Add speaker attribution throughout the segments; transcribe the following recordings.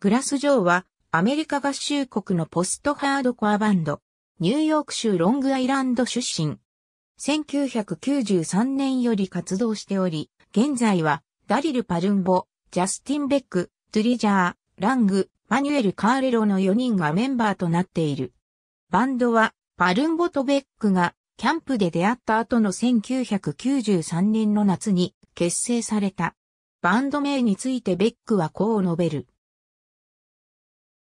Speaker 1: グラス・ジョーはアメリカ合衆国のポストハードコアバンド、ニューヨーク州ロングアイランド出身。1993年より活動しており、現在はダリル・パルンボ、ジャスティン・ベック、トゥリジャー、ラング、マニュエル・カーレロの4人がメンバーとなっている。バンドはパルンボとベックがキャンプで出会った後の1993年の夏に結成された。バンド名についてベックはこう述べる。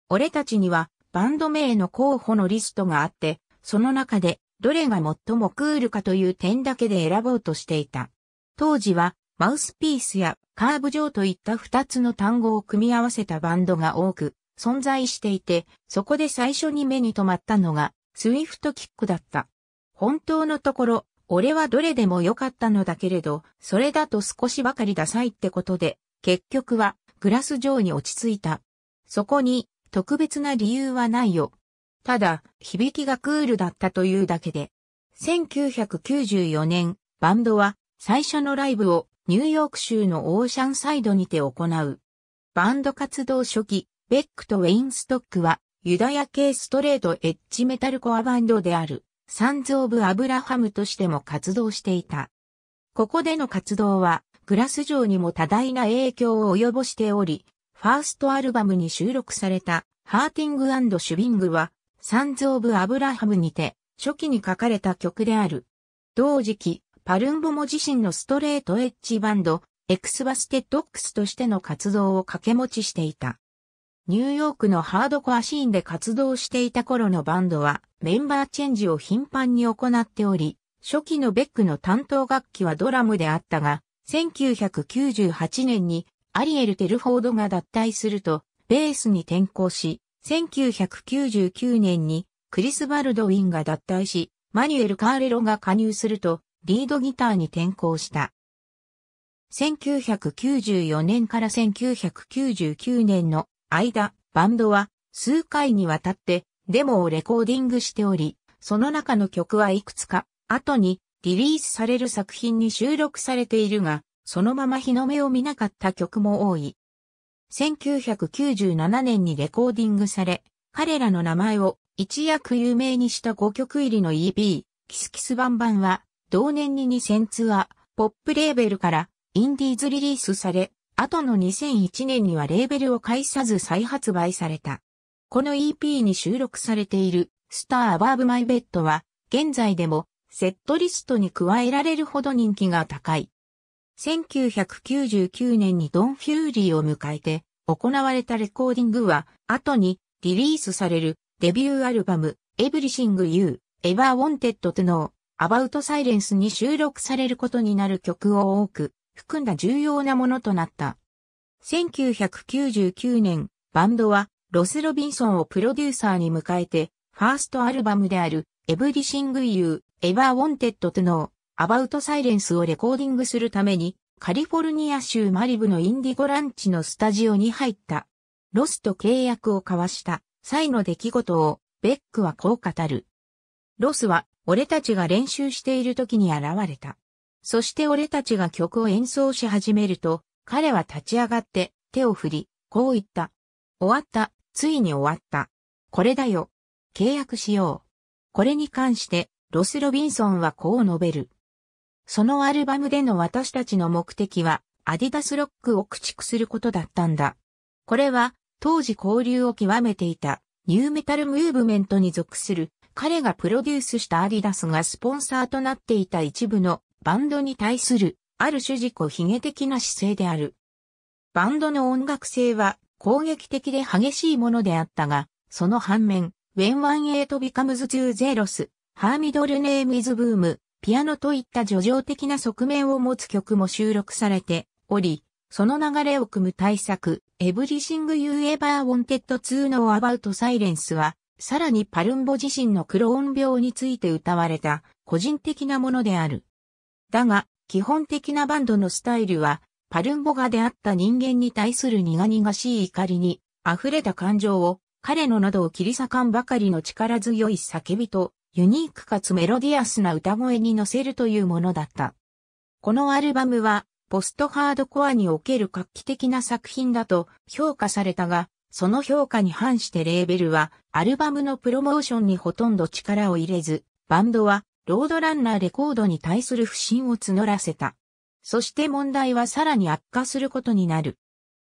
Speaker 1: 俺たちにはバンド名の候補のリストがあって、その中でどれが最もクールかという点だけで選ぼうとしていた。当時はマウスピースやカーブ状といった二つの単語を組み合わせたバンドが多く存在していて、そこで最初に目に留まったのがスイフトキックだった。本当のところ、俺はどれでも良かったのだけれど、それだと少しばかりダサいってことで、結局はグラス状に落ち着いた。そこに特別な理由はないよ。ただ、響きがクールだったというだけで。1994年、バンドは最初のライブをニューヨーク州のオーシャンサイドにて行う。バンド活動初期、ベックとウェインストックはユダヤ系ストレートエッジメタルコアバンドであるサンズ・オブ・アブラハムとしても活動していた。ここでの活動はグラス上にも多大な影響を及ぼしており、ファーストアルバムに収録された、ハーティングシュビングは、サンズ・オブ・アブラハムにて、初期に書かれた曲である。同時期、パルンボも自身のストレートエッジバンド、エクスバステッドックスとしての活動を掛け持ちしていた。ニューヨークのハードコアシーンで活動していた頃のバンドは、メンバーチェンジを頻繁に行っており、初期のベックの担当楽器はドラムであったが、1998年にアリエル・テルフォードが脱退すると、ベースに転向し、1999年にクリス・バルドウィンが脱退し、マニュエル・カーレロが加入すると、リードギターに転向した。1994年から1999年の間、バンドは数回にわたってデモをレコーディングしており、その中の曲はいくつか後にリリースされる作品に収録されているが、そのまま日の目を見なかった曲も多い。1997年にレコーディングされ、彼らの名前を一躍有名にした5曲入りの e p キスキスバンバンは、同年に2000ツアー、ポップレーベルからインディーズリリースされ、後の2001年にはレーベルを介さず再発売された。この EP に収録されているスター・アバーブ・マイ・ベッドは、現在でもセットリストに加えられるほど人気が高い。1999年にドン・フューリーを迎えて行われたレコーディングは後にリリースされるデビューアルバム Everything You Ever Wanted to Know About Silence に収録されることになる曲を多く含んだ重要なものとなった。1999年、バンドはロス・ロビンソンをプロデューサーに迎えてファーストアルバムである Everything You Ever Wanted to Know アバウトサイレンスをレコーディングするために、カリフォルニア州マリブのインディゴランチのスタジオに入った。ロスと契約を交わした際の出来事をベックはこう語る。ロスは俺たちが練習している時に現れた。そして俺たちが曲を演奏し始めると、彼は立ち上がって手を振り、こう言った。終わった、ついに終わった。これだよ。契約しよう。これに関して、ロス・ロビンソンはこう述べる。そのアルバムでの私たちの目的は、アディダスロックを駆逐することだったんだ。これは、当時交流を極めていた、ニューメタルムーブメントに属する、彼がプロデュースしたアディダスがスポンサーとなっていた一部のバンドに対する、ある主事故悲劇な姿勢である。バンドの音楽性は攻撃的で激しいものであったが、その反面、When One Eight Becomes Two Zeros, Her m i d d l Name is Boom, ピアノといった叙情的な側面を持つ曲も収録されており、その流れを組む大作、Everything You Ever Wanted to Know About Silence は、さらにパルンボ自身のクローン病について歌われた個人的なものである。だが、基本的なバンドのスタイルは、パルンボが出会った人間に対する苦々しい怒りに、溢れた感情を、彼の喉を切り裂かんばかりの力強い叫びと、ユニークかつメロディアスな歌声に乗せるというものだった。このアルバムは、ポストハードコアにおける画期的な作品だと評価されたが、その評価に反してレーベルは、アルバムのプロモーションにほとんど力を入れず、バンドは、ロードランナーレコードに対する不信を募らせた。そして問題はさらに悪化することになる。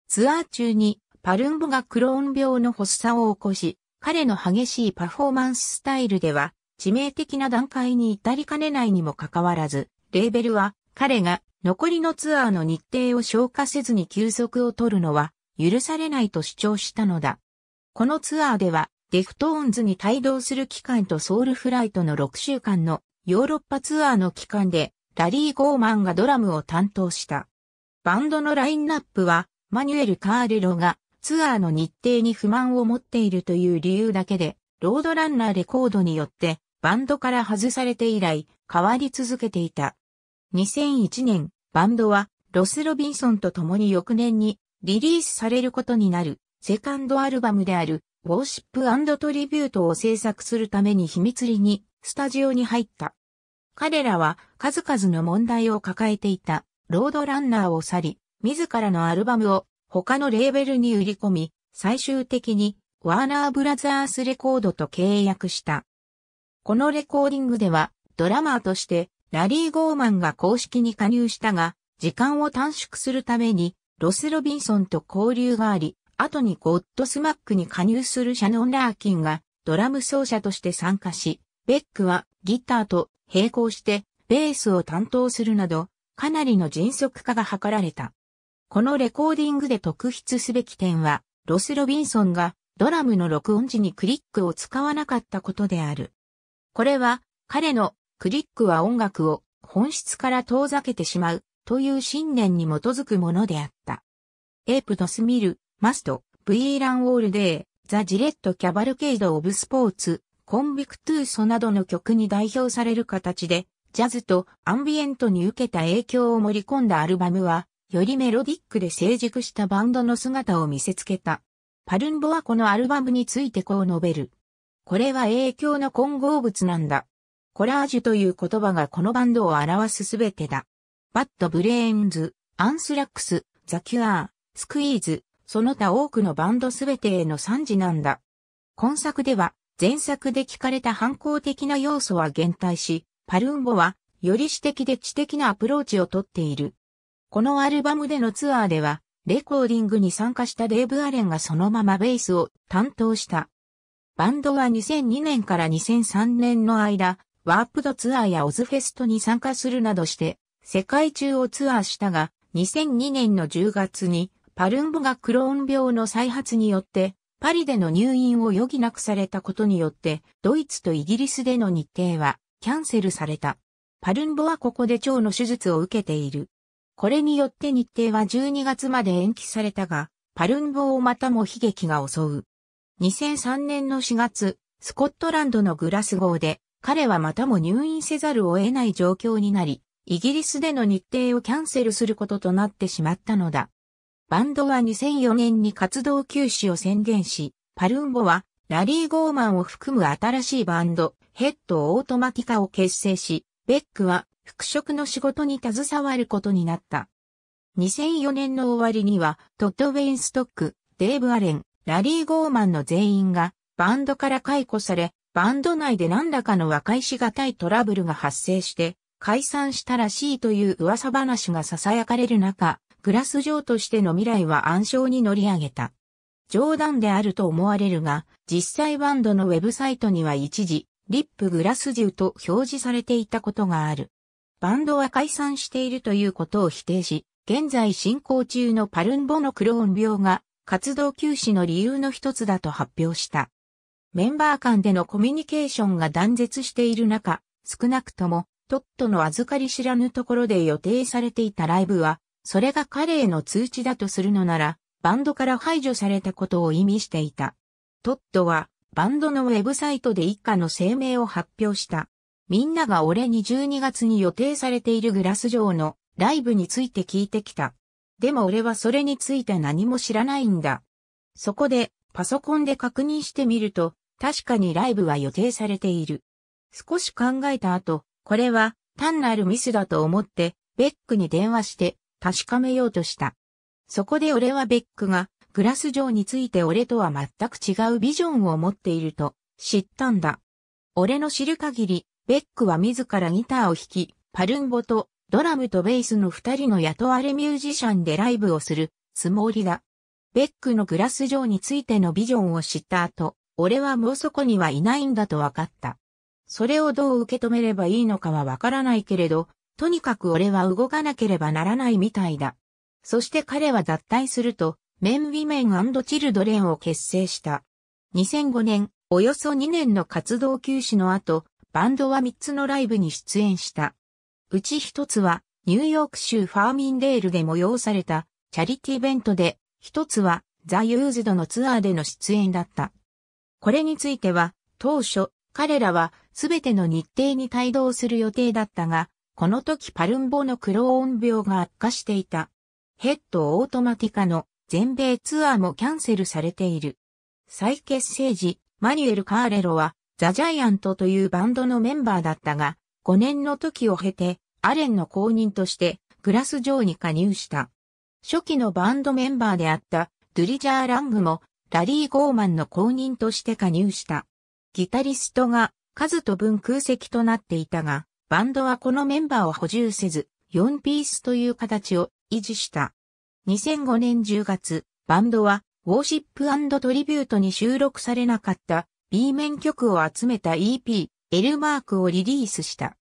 Speaker 1: ツアー中に、パルンボがクローン病の発作を起こし、彼の激しいパフォーマンススタイルでは、致命的な段階に至りかねないにもかかわらず、レーベルは彼が残りのツアーの日程を消化せずに休息を取るのは許されないと主張したのだ。このツアーではデフトーンズに帯同する期間とソウルフライトの6週間のヨーロッパツアーの期間でラリー・ゴーマンがドラムを担当した。バンドのラインナップはマニュエル・カーレロがツアーの日程に不満を持っているという理由だけでロードランナーレコードによってバンドから外されて以来、変わり続けていた。2001年、バンドは、ロス・ロビンソンと共に翌年にリリースされることになる、セカンドアルバムである、ウォーシップトリビュートを制作するために秘密裏に、スタジオに入った。彼らは、数々の問題を抱えていた、ロードランナーを去り、自らのアルバムを、他のレーベルに売り込み、最終的に、ワーナーブラザースレコードと契約した。このレコーディングでは、ドラマーとして、ラリー・ゴーマンが公式に加入したが、時間を短縮するために、ロス・ロビンソンと交流があり、後にゴッドスマックに加入するシャノン・ラーキンがドラム奏者として参加し、ベックはギターと並行してベースを担当するなど、かなりの迅速化が図られた。このレコーディングで特筆すべき点は、ロス・ロビンソンがドラムの録音時にクリックを使わなかったことである。これは彼のクリックは音楽を本質から遠ざけてしまうという信念に基づくものであった。エープとスミル、マスト、V ランオールデー、ザ・ジレット・キャバルケイド・オブ・スポーツ、コンビクトゥーソなどの曲に代表される形で、ジャズとアンビエントに受けた影響を盛り込んだアルバムは、よりメロディックで成熟したバンドの姿を見せつけた。パルンボはこのアルバムについてこう述べる。これは影響の混合物なんだ。コラージュという言葉がこのバンドを表すすべてだ。バッドブレーンズ、アンスラックス、ザキュアー、スクイーズ、その他多くのバンドすべてへの賛辞なんだ。今作では、前作で聞かれた反抗的な要素は減退し、パルンボは、より私的で知的なアプローチをとっている。このアルバムでのツアーでは、レコーディングに参加したデーブ・アレンがそのままベースを担当した。バンドは2002年から2003年の間、ワープドツアーやオズフェストに参加するなどして、世界中をツアーしたが、2002年の10月に、パルンボがクローン病の再発によって、パリでの入院を余儀なくされたことによって、ドイツとイギリスでの日程はキャンセルされた。パルンボはここで腸の手術を受けている。これによって日程は12月まで延期されたが、パルンボをまたも悲劇が襲う。2003年の4月、スコットランドのグラス号で、彼はまたも入院せざるを得ない状況になり、イギリスでの日程をキャンセルすることとなってしまったのだ。バンドは2004年に活動休止を宣言し、パルンボはラリー・ゴーマンを含む新しいバンド、ヘッド・オートマティカを結成し、ベックは復職の仕事に携わることになった。2004年の終わりには、トッド・ウェインストック、デーブ・アレン、ラリー・ゴーマンの全員がバンドから解雇され、バンド内で何らかの和解しがたいトラブルが発生して解散したらしいという噂話が囁かれる中、グラス嬢としての未来は暗礁に乗り上げた。冗談であると思われるが、実際バンドのウェブサイトには一時、リップグラスュと表示されていたことがある。バンドは解散しているということを否定し、現在進行中のパルンボのクローン病が活動休止の理由の一つだと発表した。メンバー間でのコミュニケーションが断絶している中、少なくともトットの預かり知らぬところで予定されていたライブは、それが彼への通知だとするのなら、バンドから排除されたことを意味していた。トットは、バンドのウェブサイトで一家の声明を発表した。みんなが俺に12月に予定されているグラス上のライブについて聞いてきた。でも俺はそれについて何も知らないんだ。そこで、パソコンで確認してみると、確かにライブは予定されている。少し考えた後、これは単なるミスだと思って、ベックに電話して確かめようとした。そこで俺はベックが、グラス城について俺とは全く違うビジョンを持っていると知ったんだ。俺の知る限り、ベックは自らギターを弾き、パルンボとドラムとベースの二人の雇われミュージシャンでライブをするつもりだ。ベックのグラス城についてのビジョンを知った後、俺はもうそこにはいないんだと分かった。それをどう受け止めればいいのかは分からないけれど、とにかく俺は動かなければならないみたいだ。そして彼は脱退すると、メン・ウィメンチルドレンを結成した。2005年、およそ2年の活動休止の後、バンドは3つのライブに出演した。うち一つは、ニューヨーク州ファーミンデールで催されたチャリティイベントで、一つはザ・ユーズドのツアーでの出演だった。これについては、当初、彼らはすべての日程に帯同する予定だったが、この時パルンボのクローン病が悪化していた。ヘッドオートマティカの全米ツアーもキャンセルされている。再結成時、マニュエル・カーレロはザ・ジャイアントというバンドのメンバーだったが、5年の時を経て、アレンの後任としてグラス・ジョーに加入した。初期のバンドメンバーであったドゥリジャー・ラングもラリー・ゴーマンの後任として加入した。ギタリストが数と分空席となっていたが、バンドはこのメンバーを補充せず、4ピースという形を維持した。2005年10月、バンドは、ウォーシップトリビュートに収録されなかった B 面曲を集めた EP、エルマークをリリースした。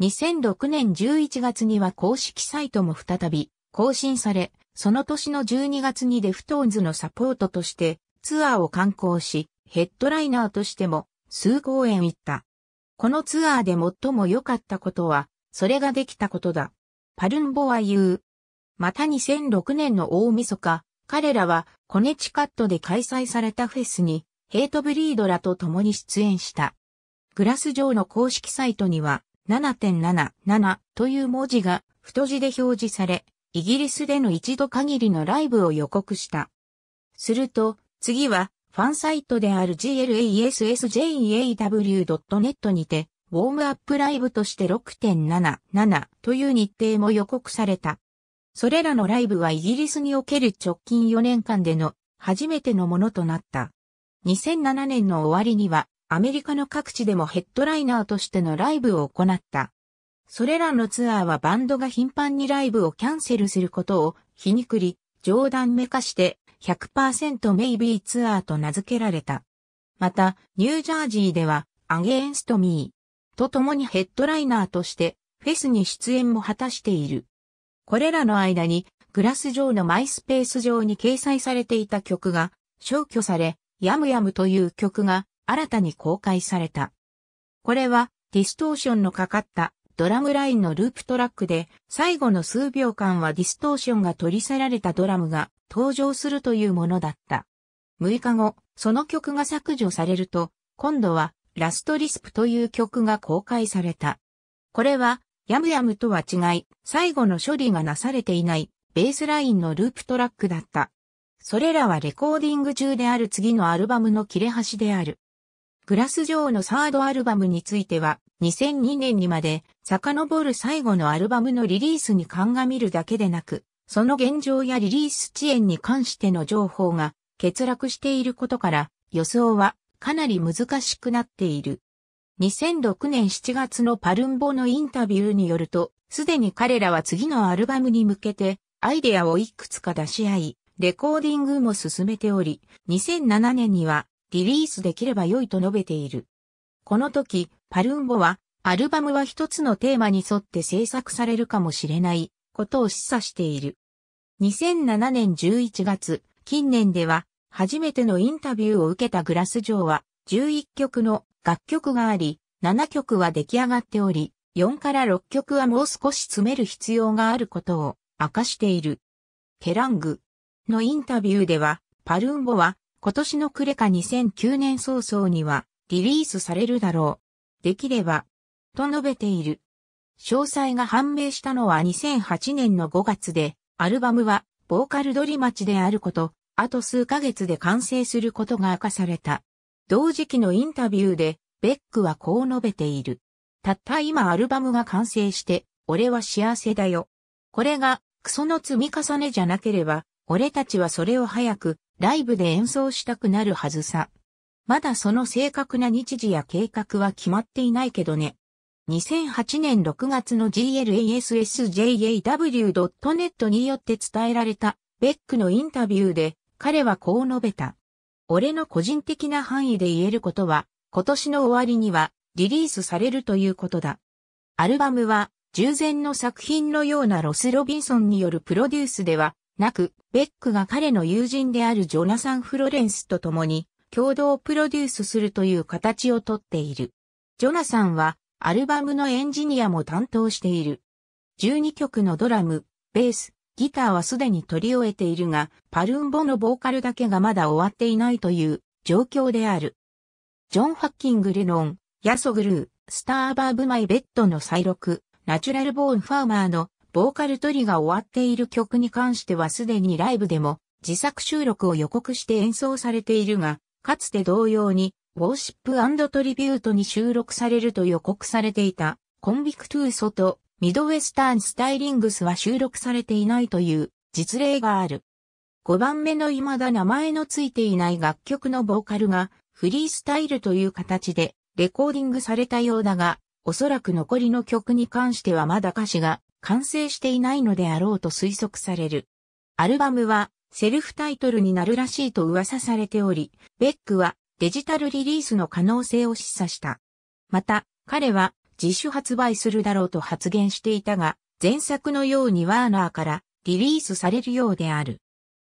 Speaker 1: 2006年11月には公式サイトも再び更新され、その年の12月にデフトーンズのサポートとしてツアーを観光し、ヘッドライナーとしても数公演行った。このツアーで最も良かったことは、それができたことだ。パルンボは言う。また2006年の大晦日、彼らはコネチカットで開催されたフェスにヘイトブリードらと共に出演した。グラス上の公式サイトには、7.77という文字が太字で表示され、イギリスでの一度限りのライブを予告した。すると、次は、ファンサイトである glassjaw.net にて、ウォームアップライブとして6.77という日程も予告された。それらのライブはイギリスにおける直近4年間での初めてのものとなった。2007年の終わりにはアメリカの各地でもヘッドライナーとしてのライブを行った。それらのツアーはバンドが頻繁にライブをキャンセルすることを皮肉り、冗談めかして100%メイビーツアーと名付けられた。また、ニュージャージーでは、アゲンストミーと共にヘッドライナーとしてフェスに出演も果たしている。これらの間に、グラス上のマイスペース上に掲載されていた曲が消去され、やむやむという曲が新たに公開された。これはディストーションのかかったドラムラインのループトラックで最後の数秒間はディストーションが取り去られたドラムが登場するというものだった。6日後、その曲が削除されると、今度はラストリスプという曲が公開された。これは、ヤムヤムとは違い、最後の処理がなされていないベースラインのループトラックだった。それらはレコーディング中である次のアルバムの切れ端である。グラス・ジョーのサードアルバムについては、2002年にまで遡る最後のアルバムのリリースに鑑みるだけでなく、その現状やリリース遅延に関しての情報が欠落していることから予想はかなり難しくなっている。2006年7月のパルンボのインタビューによると、すでに彼らは次のアルバムに向けてアイデアをいくつか出し合い、レコーディングも進めており、2007年にはリリースできれば良いと述べている。この時、パルンボは、アルバムは一つのテーマに沿って制作されるかもしれないことを示唆している。2007年11月、近年では、初めてのインタビューを受けたグラス城は、11曲の楽曲があり、7曲は出来上がっており、4から6曲はもう少し詰める必要があることを明かしている。ケラングのインタビューでは、パルンボは今年の暮れか2009年早々にはリリースされるだろう。できれば、と述べている。詳細が判明したのは2008年の5月で、アルバムはボーカルドリマチであること、あと数ヶ月で完成することが明かされた。同時期のインタビューで、ベックはこう述べている。たった今アルバムが完成して、俺は幸せだよ。これが、クソの積み重ねじゃなければ、俺たちはそれを早く、ライブで演奏したくなるはずさ。まだその正確な日時や計画は決まっていないけどね。2008年6月の GLASSJAW.net によって伝えられたベックのインタビューで彼はこう述べた。俺の個人的な範囲で言えることは今年の終わりにはリリースされるということだ。アルバムは従前の作品のようなロス・ロビンソンによるプロデュースではなく、ベックが彼の友人であるジョナサン・フロレンスと共に共同プロデュースするという形をとっている。ジョナサンはアルバムのエンジニアも担当している。12曲のドラム、ベース、ギターはすでに取り終えているが、パルンボのボーカルだけがまだ終わっていないという状況である。ジョン・ハッキング・レノン、ヤソグルー、スター・バーブ・マイ・ベッドの再録、ナチュラル・ボーン・ファーマーのボーカルトリが終わっている曲に関してはすでにライブでも自作収録を予告して演奏されているが、かつて同様に、ウォーシップトリビュートに収録されると予告されていた、コンビクトゥーソとミドウェスタンスタイリングスは収録されていないという実例がある。5番目の未だ名前のついていない楽曲のボーカルがフリースタイルという形でレコーディングされたようだが、おそらく残りの曲に関してはまだ歌詞が完成していないのであろうと推測される。アルバムはセルフタイトルになるらしいと噂されており、ベックはデジタルリリースの可能性を示唆した。また、彼は自主発売するだろうと発言していたが、前作のようにワーナーからリリースされるようである。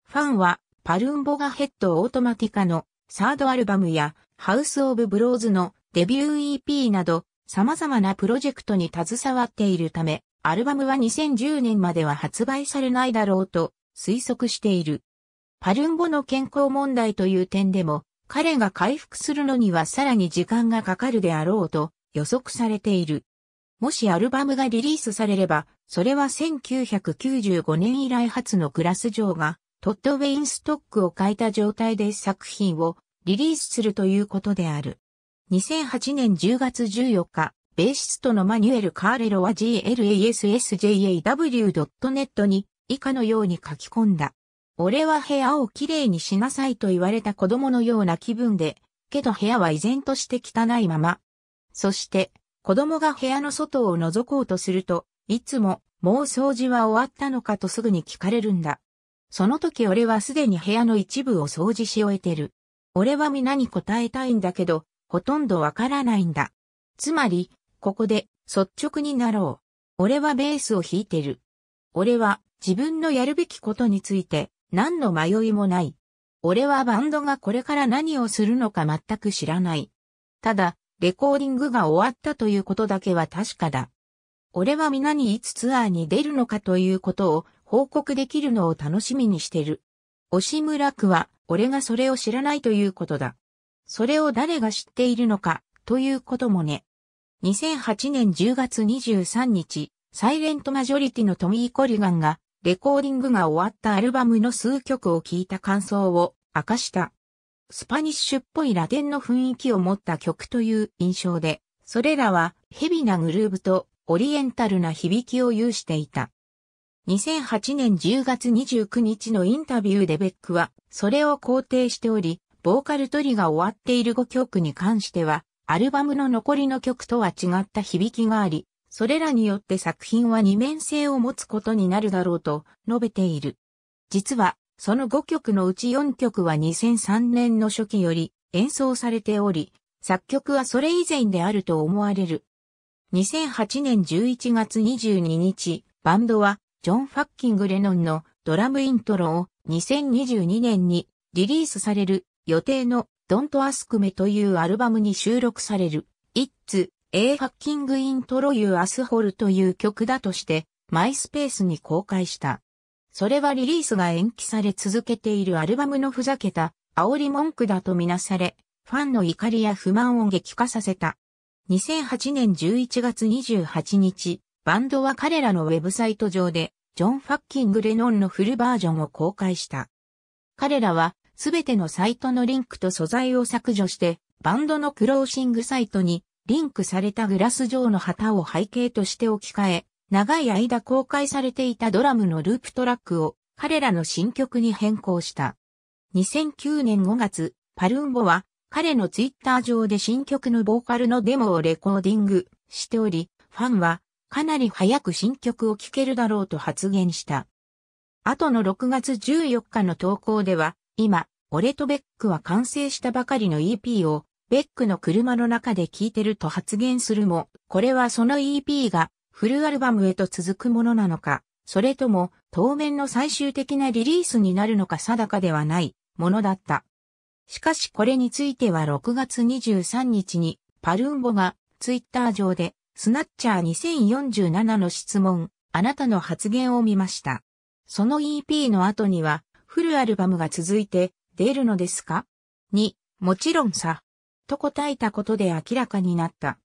Speaker 1: ファンはパルンボガヘッドオートマティカのサードアルバムやハウスオブブローズのデビュー EP など様々なプロジェクトに携わっているため、アルバムは2010年までは発売されないだろうと推測している。パルンボの健康問題という点でも、彼が回復するのにはさらに時間がかかるであろうと予測されている。もしアルバムがリリースされれば、それは1995年以来初のクラス上がトッド・ウェインストックを書いた状態で作品をリリースするということである。2008年10月14日、ベーシストのマニュエル・カーレロは glasjaw.net に以下のように書き込んだ。俺は部屋をきれいにしなさいと言われた子供のような気分で、けど部屋は依然として汚いまま。そして、子供が部屋の外を覗こうとすると、いつも、もう掃除は終わったのかとすぐに聞かれるんだ。その時俺はすでに部屋の一部を掃除し終えてる。俺は皆に答えたいんだけど、ほとんどわからないんだ。つまり、ここで、率直になろう。俺はベースを弾いてる。俺は、自分のやるべきことについて、何の迷いもない。俺はバンドがこれから何をするのか全く知らない。ただ、レコーディングが終わったということだけは確かだ。俺は皆にいつツアーに出るのかということを報告できるのを楽しみにしてる。押らくは、俺がそれを知らないということだ。それを誰が知っているのか、ということもね。2008年10月23日、サイレントマジョリティのトミー・コリガンが、レコーディングが終わったアルバムの数曲を聴いた感想を明かした。スパニッシュっぽいラテンの雰囲気を持った曲という印象で、それらはヘビなグルーブとオリエンタルな響きを有していた。2008年10月29日のインタビューでベックは、それを肯定しており、ボーカルトリが終わっている5曲に関しては、アルバムの残りの曲とは違った響きがあり、それらによって作品は二面性を持つことになるだろうと述べている。実は、その5曲のうち4曲は2003年の初期より演奏されており、作曲はそれ以前であると思われる。2008年11月22日、バンドはジョン・ファッキング・レノンのドラムイントロを2022年にリリースされる予定の Don't Ask Me というアルバムに収録される It's A f u c k i n g Intro You Asshole という曲だとして、マイスペースに公開した。それはリリースが延期され続けているアルバムのふざけた煽り文句だとみなされ、ファンの怒りや不満を激化させた。2008年11月28日、バンドは彼らのウェブサイト上で、ジョン・ファッキング・レノンのフルバージョンを公開した。彼らは、すべてのサイトのリンクと素材を削除して、バンドのクローシングサイトにリンクされたグラス状の旗を背景として置き換え、長い間公開されていたドラムのループトラックを彼らの新曲に変更した。2009年5月、パルンボは彼のツイッター上で新曲のボーカルのデモをレコーディングしており、ファンはかなり早く新曲を聴けるだろうと発言した。後の6月14日の投稿では、今、俺とベックは完成したばかりの EP を、ベックの車の中で聴いてると発言するも、これはその EP がフルアルバムへと続くものなのか、それとも当面の最終的なリリースになるのか定かではないものだった。しかしこれについては6月23日にパルンボがツイッター上でスナッチャー2047の質問、あなたの発言を見ました。その EP の後にはフルアルバムが続いて出るのですかに、もちろんさ。と答えたことで明らかになった。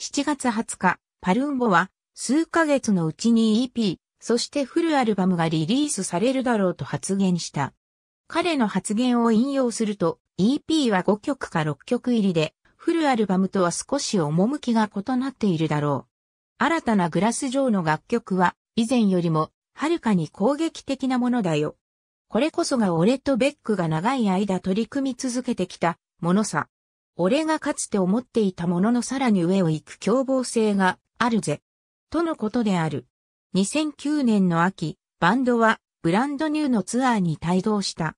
Speaker 1: 7月20日、パルンボは数ヶ月のうちに EP、そしてフルアルバムがリリースされるだろうと発言した。彼の発言を引用すると、EP は5曲か6曲入りで、フルアルバムとは少し趣が異なっているだろう。新たなグラス状の楽曲は、以前よりも、はるかに攻撃的なものだよ。これこそが俺とベックが長い間取り組み続けてきたものさ。俺がかつて思っていたもののさらに上を行く凶暴性があるぜ。とのことである。2009年の秋、バンドはブランドニューのツアーに帯同した。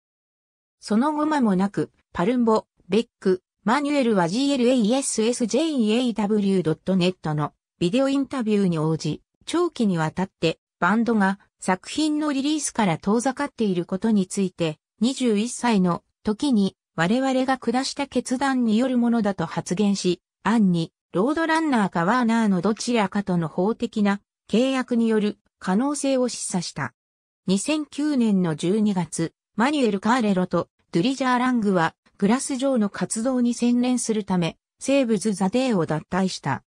Speaker 1: その後間もなく、パルンボ、ベック、マニュエルは GLASSJAW.net のビデオインタビューに応じ、長期にわたってバンドが作品のリリースから遠ざかっていることについて、21歳の時に我々が下した決断によるものだと発言し、案にロードランナーかワーナーのどちらかとの法的な契約による可能性を示唆した。2009年の12月、マニュエル・カーレロとドゥリジャー・ラングはグラス上の活動に専念するため、ーブズ・ザ・デーを脱退した。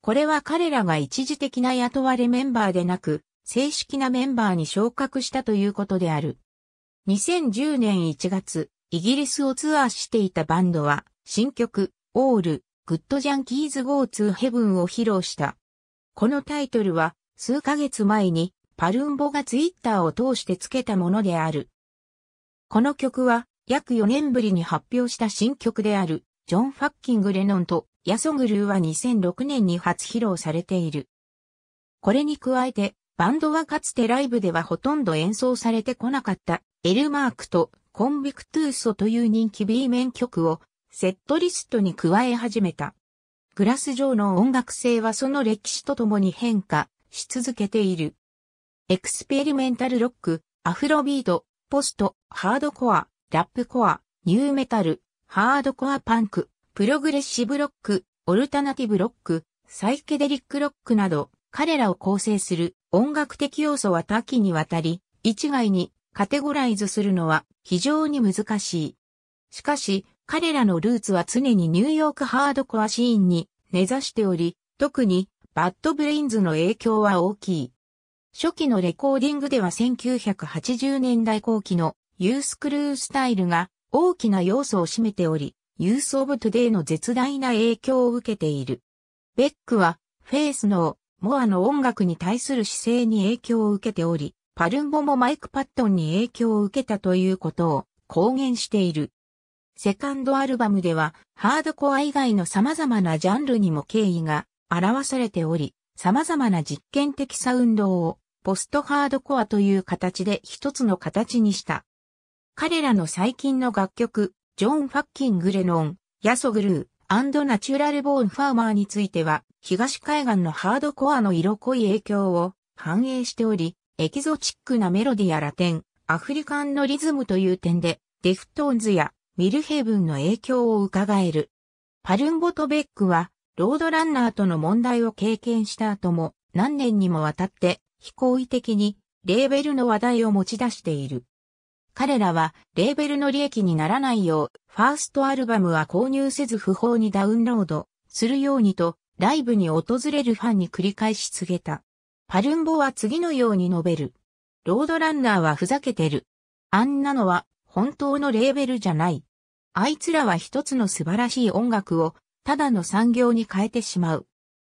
Speaker 1: これは彼らが一時的な雇われメンバーでなく、正式なメンバーに昇格したということである。2010年1月、イギリスをツアーしていたバンドは、新曲、オール、グッドジャンキーズ・ゴー・ツー・ヘブンを披露した。このタイトルは、数ヶ月前に、パルンボがツイッターを通して付けたものである。この曲は、約4年ぶりに発表した新曲である、ジョン・ファッキング・レノンと、ヤソグルーは2006年に初披露されている。これに加えて、バンドはかつてライブではほとんど演奏されてこなかったエルマークとコンビクトゥーソという人気 B 面曲をセットリストに加え始めた。グラス上の音楽性はその歴史とともに変化し続けている。エクスペリメンタルロック、アフロビード、ポスト、ハードコア、ラップコア、ニューメタル、ハードコアパンク、プログレッシブロック、オルタナティブロック、サイケデリックロックなど、彼らを構成する音楽的要素は多岐にわたり、一概にカテゴライズするのは非常に難しい。しかし、彼らのルーツは常にニューヨークハードコアシーンに根ざしており、特にバッドブレインズの影響は大きい。初期のレコーディングでは1980年代後期のユースクルースタイルが大きな要素を占めており、ユースオブトゥデイの絶大な影響を受けている。ベックはフェイスのモアの音楽に対する姿勢に影響を受けており、パルンボもマイク・パットンに影響を受けたということを公言している。セカンドアルバムでは、ハードコア以外の様々なジャンルにも敬意が表されており、様々な実験的サウンドをポストハードコアという形で一つの形にした。彼らの最近の楽曲、ジョン・ファッキング・レノン、ヤソ・グルー、アンド・ナチュラル・ボーン・ファーマーについては、東海岸のハードコアの色濃い影響を反映しており、エキゾチックなメロディやラテン、アフリカンのリズムという点で、デフトーンズやミルヘブンの影響を伺える。パルンボとベックは、ロードランナーとの問題を経験した後も、何年にもわたって、非行為的に、レーベルの話題を持ち出している。彼らは、レーベルの利益にならないよう、ファーストアルバムは購入せず不法にダウンロードするようにと、ライブに訪れるファンに繰り返し告げた。パルンボは次のように述べる。ロードランナーはふざけてる。あんなのは本当のレーベルじゃない。あいつらは一つの素晴らしい音楽をただの産業に変えてしまう。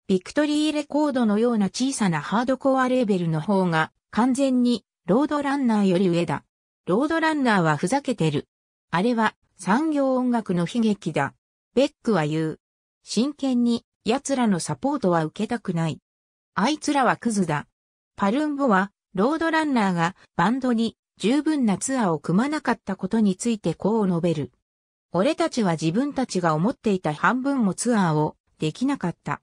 Speaker 1: ビクトリーレコードのような小さなハードコアレーベルの方が完全にロードランナーより上だ。ロードランナーはふざけてる。あれは産業音楽の悲劇だ。ベックは言う。真剣に奴らのサポートは受けたくない。あいつらはクズだ。パルンボは、ロードランナーがバンドに十分なツアーを組まなかったことについてこう述べる。俺たちは自分たちが思っていた半分もツアーをできなかった。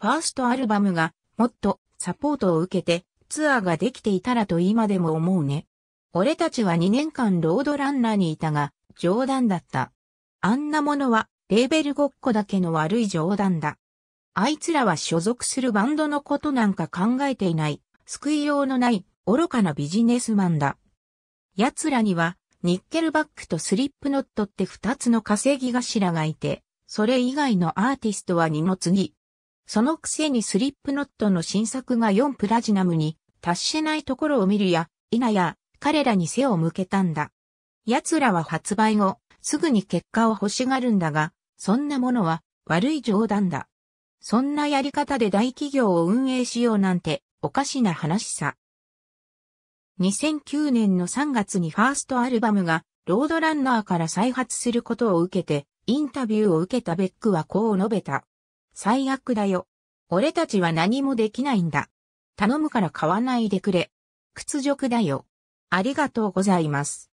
Speaker 1: ファーストアルバムがもっとサポートを受けてツアーができていたらと今でも思うね。俺たちは2年間ロードランナーにいたが冗談だった。あんなものはレーベルごっこだけの悪い冗談だ。あいつらは所属するバンドのことなんか考えていない、救いようのない、愚かなビジネスマンだ。奴らには、ニッケルバックとスリップノットって二つの稼ぎ頭がいて、それ以外のアーティストは二の次。そのくせにスリップノットの新作が4プラチナムに達してないところを見るや、否や、彼らに背を向けたんだ。奴らは発売後、すぐに結果を欲しがるんだが、そんなものは悪い冗談だ。そんなやり方で大企業を運営しようなんて、おかしな話さ。2009年の3月にファーストアルバムが、ロードランナーから再発することを受けて、インタビューを受けたベックはこう述べた。最悪だよ。俺たちは何もできないんだ。頼むから買わないでくれ。屈辱だよ。ありがとうございます。